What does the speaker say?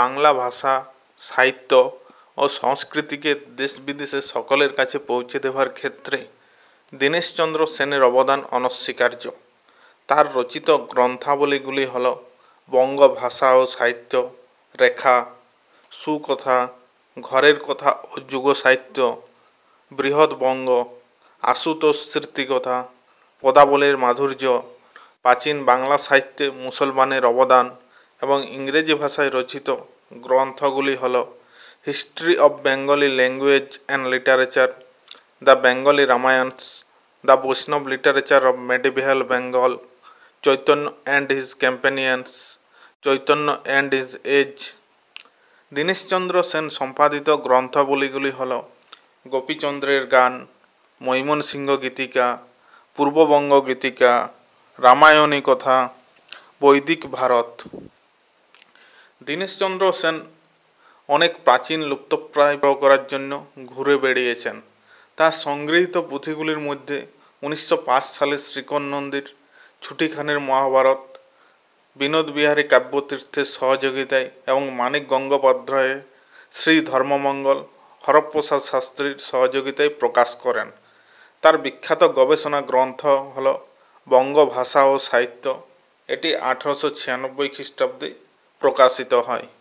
বাংলা ভাষা সাহিত্য ও সংস্কৃতিকে দেশ বিদেশের সকলের কাছে পৌঁছে দেওয়ার ক্ষেত্রে দীনেশচন্দ্র সেনের অবদান অনস্বীকার্য তার রচিত গ্রন্থাবলীগুলি হল বঙ্গ ভাষা ও সাহিত্য রেখা সুকথা ঘরের কথা ও যুগ সাহিত্য বৃহৎ বঙ্গ আশুতোষ স্মৃতিকথা পদাবলীর মাধুর্য প্রাচীন বাংলা সাহিত্যে মুসলমানের অবদান এবং ইংরেজি ভাষায় রচিত গ্রন্থগুলি হল history of Bengali language and literature the Bengali Ramayanas the Vaishnava literature of medieval Bengal Chaitanya and his companions Chaitanya and his age Dineshchandra Sen সম্পাদিত গ্রন্থাবলীগুলি হল গোপীচন্দ্রের গান মৈমনসিংহ সিংহ গীতিকা পূর্ববঙ্গ গীতিকা রামায়ণী কথা বৈদিক ভারত দীনেশচন্দ্র সেন অনেক প্রাচীন লুপ্তপ্রায় করার জন্য ঘুরে বেড়িয়েছেন তার সংগৃহীত পুঁথিগুলির মধ্যে উনিশশো পাঁচ সালে শ্রীকন নন্দীর ছুটিখানের মহাভারত বিনোদ বিহারী কাব্যতীর্থের সহযোগিতায় এবং মানিক গঙ্গোপাধ্যায়ের শ্রী ধর্মমঙ্গল হরপ্রসাদ শাস্ত্রীর সহযোগিতায় প্রকাশ করেন তার বিখ্যাত গবেষণা গ্রন্থ হল বঙ্গ ভাষা ও সাহিত্য এটি আঠারোশো ছিয়ানব্বই খ্রিস্টাব্দে Procas it